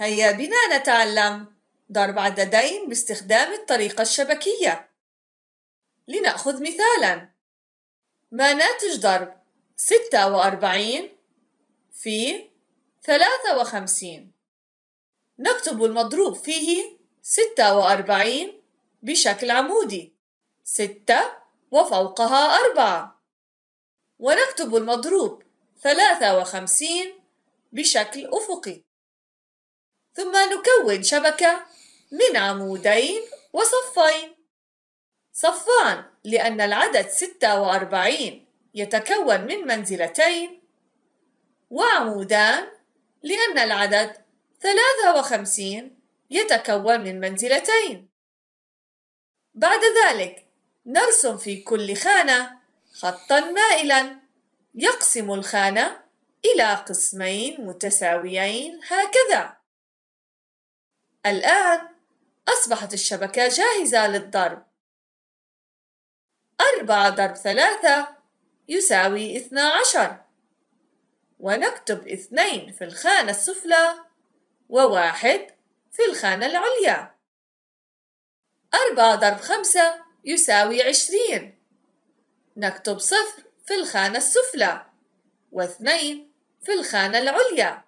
هيا بنا نتعلم ضرب عددين باستخدام الطريقة الشبكية لنأخذ مثالاً ما ناتج ضرب 46 في 53 نكتب المضروب فيه 46 بشكل عمودي 6 وفوقها 4 ونكتب المضروب 53 بشكل أفقي ثم نكون شبكة من عمودين وصفين صفان لأن العدد 46 يتكون من منزلتين وعمودان لأن العدد 53 يتكون من منزلتين بعد ذلك نرسم في كل خانة خطا مائلا يقسم الخانة إلى قسمين متساويين هكذا الآن أصبحت الشبكة جاهزة للضرب أربعة ضرب ثلاثة يساوي اثنا عشر ونكتب اثنين في الخانة السفلى وواحد في الخانة العليا أربعة ضرب خمسة يساوي عشرين نكتب صفر في الخانة السفلى واثنين في الخانة العليا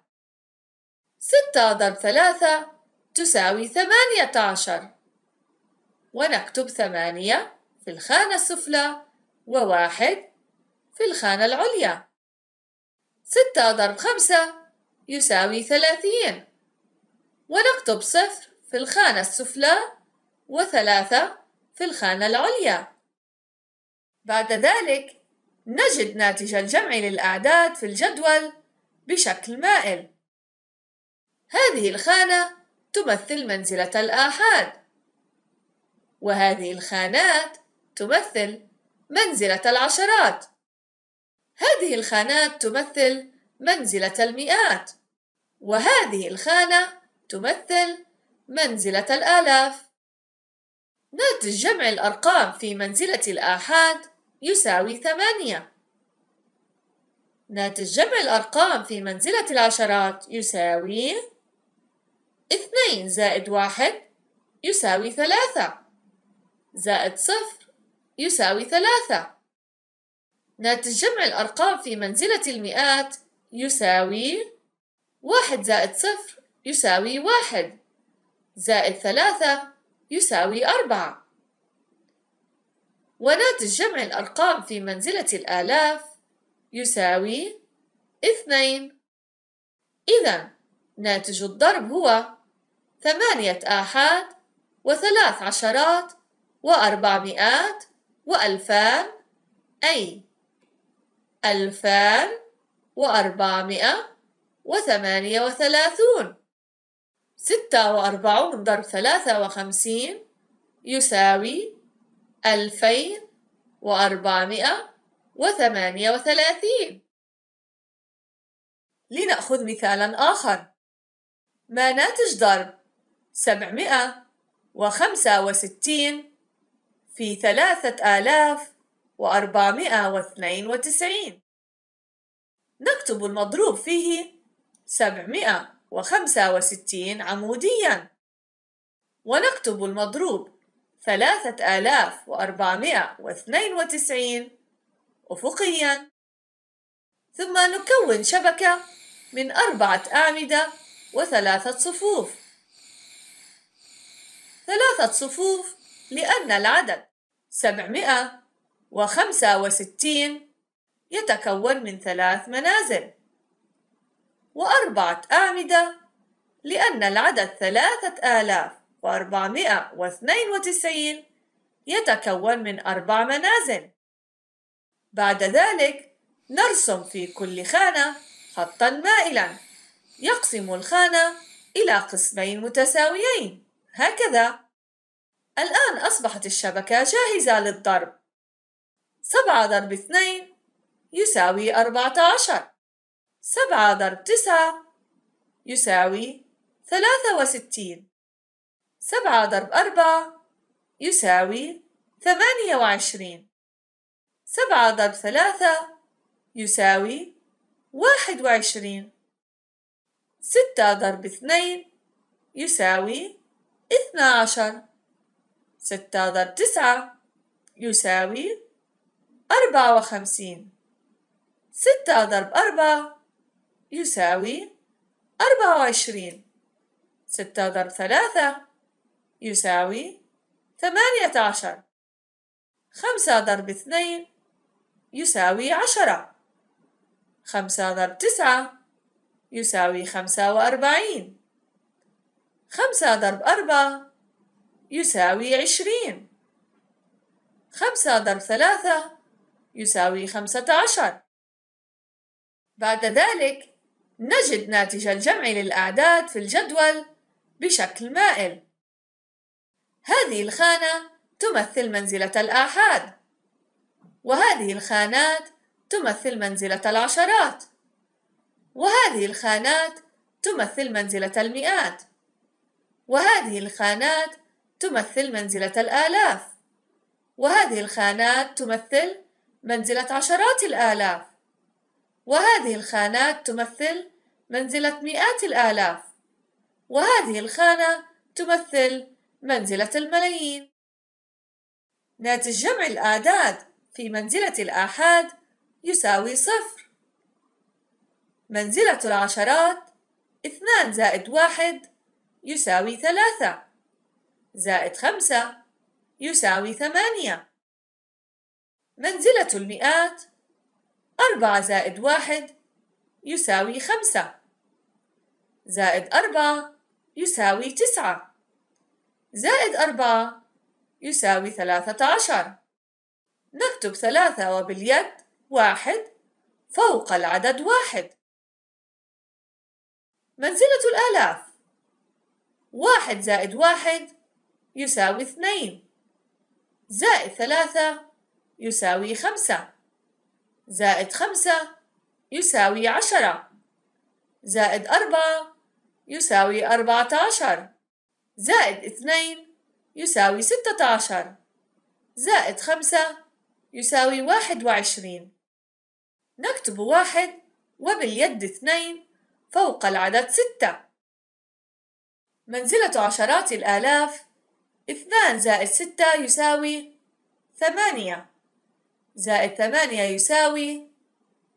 ستة ضرب ثلاثة تساوي ثمانية عشر ونكتب ثمانية في الخانة السفلى وواحد في الخانة العليا ستة ضرب خمسة يساوي ثلاثين ونكتب صفر في الخانة السفلى وثلاثة في الخانة العليا بعد ذلك نجد ناتج الجمع للأعداد في الجدول بشكل مائل هذه الخانة تمثل منزلة الآحاد وهذه الخانات تمثل منزلة العشرات هذه الخانات تمثل منزلة المئات وهذه الخانة تمثل منزلة الآلاف ناتج جمع الأرقام في منزلة الآحاد يساوي ثمانية ناتج جمع الأرقام في منزلة العشرات يساوي اثنين زائد واحد يساوي ثلاثة زائد صفر يساوي ثلاثة ناتج جمع الأرقام في منزلة المئات يساوي واحد زائد صفر يساوي واحد زائد ثلاثة يساوي أربعة وناتج جمع الأرقام في منزلة الآلاف يساوي اثنين إذا ناتج الضرب هو ثمانية آحاد وثلاث عشرات وأربعمائات وألفان أي ألفان وأربعمائة وثمانية وثلاثون ستة وأربعون ضرب ثلاثة وخمسين يساوي ألفين وأربعمائة وثمانية وثلاثين لنأخذ مثالا آخر ما ناتج ضرب سبعمائة وخمسة وستين في ثلاثة آلاف وأربعمائة واثنين وتسعين نكتب المضروب فيه سبعمائة وخمسة وستين عموديا ونكتب المضروب ثلاثة آلاف وأربعمائة واثنين وتسعين أفقيا ثم نكون شبكة من أربعة أعمدة وثلاثة صفوف ثلاثة صفوف لأن العدد سبعمائة وخمسة وستين يتكون من ثلاث منازل وأربعة أعمدة لأن العدد ثلاثة آلاف وأربعمائة واثنين وتسعين يتكون من أربع منازل بعد ذلك نرسم في كل خانة خطا مائلا يقسم الخانة إلى قسمين متساويين هكذا الآن أصبحت الشبكة جاهزة للضرب سبعة ضرب اثنين يساوي أربعة عشر سبعة ضرب تسعة يساوي ثلاثة وستين سبعة ضرب أربعة يساوي ثمانية وعشرين سبعة ضرب ثلاثة يساوي واحد وعشرين ستة ضرب اثنين يساوي اثنا عشر ستة ضرب تسعة يساوي أربعة وخمسين ستة ضرب أربعة يساوي أربعة وعشرين ستة ضرب ثلاثة يساوي ثمانية عشر خمسة ضرب اثنين يساوي عشرة خمسة ضرب تسعة يساوي خمسة وأربعين خمسة ضرب أربعة يساوي عشرين خمسة ضرب ثلاثة يساوي خمسة عشر بعد ذلك نجد ناتج الجمع للأعداد في الجدول بشكل مائل هذه الخانة تمثل منزلة الآحاد وهذه الخانات تمثل منزلة العشرات وهذه الخانات تمثل منزلة المئات وهذه الخانات تمثل منزلة الآلاف وهذه الخانات تمثل منزلة عشرات الآلاف وهذه الخانات تمثل منزلة مئات الآلاف وهذه الخانة تمثل منزلة الملايين ناتج جمع الأعداد في منزلة الآحاد يساوي صفر منزلة العشرات اثنان زائد واحد يساوي ثلاثة زائد خمسة يساوي ثمانية منزلة المئات أربعة زائد واحد يساوي خمسة زائد أربعة يساوي تسعة زائد أربعة يساوي ثلاثة عشر نكتب ثلاثة وباليد واحد فوق العدد واحد منزلة الآلاف واحد زائد واحد يساوي اثنين زائد ثلاثة يساوي خمسة زائد خمسة يساوي عشرة زائد أربعة يساوي أربعة عشر زائد اثنين يساوي ستة عشر زائد خمسة يساوي واحد وعشرين نكتب واحد وباليد اثنين فوق العدد سته منزلة عشرات الآلاف اثنان زائد ستة يساوي ثمانية زائد ثمانية يساوي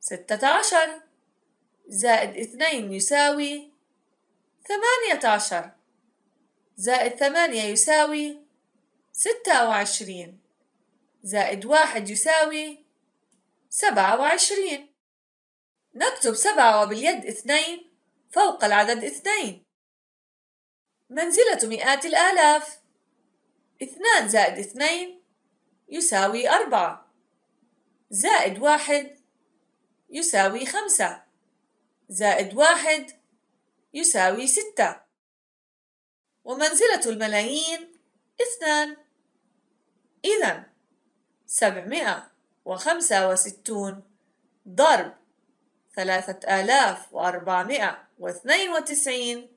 ستة عشر زائد اثنين يساوي ثمانية عشر زائد ثمانية يساوي ستة وعشرين زائد واحد يساوي سبعة وعشرين نكتب سبعة وباليد اثنين فوق العدد اثنين منزلة مئات الآلاف اثنان زائد اثنين يساوي أربعة زائد واحد يساوي خمسة زائد واحد يساوي ستة ومنزلة الملايين اثنان إذا سبعمائة وخمسة وستون ضرب ثلاثة آلاف وأربعمائة واثنين وتسعين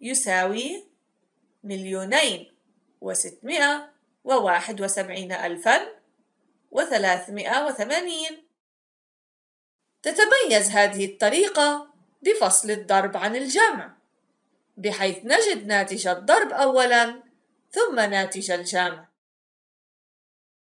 يساوي مليونين وستمائة وواحد وسبعين ألفا وثلاثمائة وثمانين تتميز هذه الطريقة بفصل الضرب عن الجمع بحيث نجد ناتج الضرب أولا ثم ناتج الجمع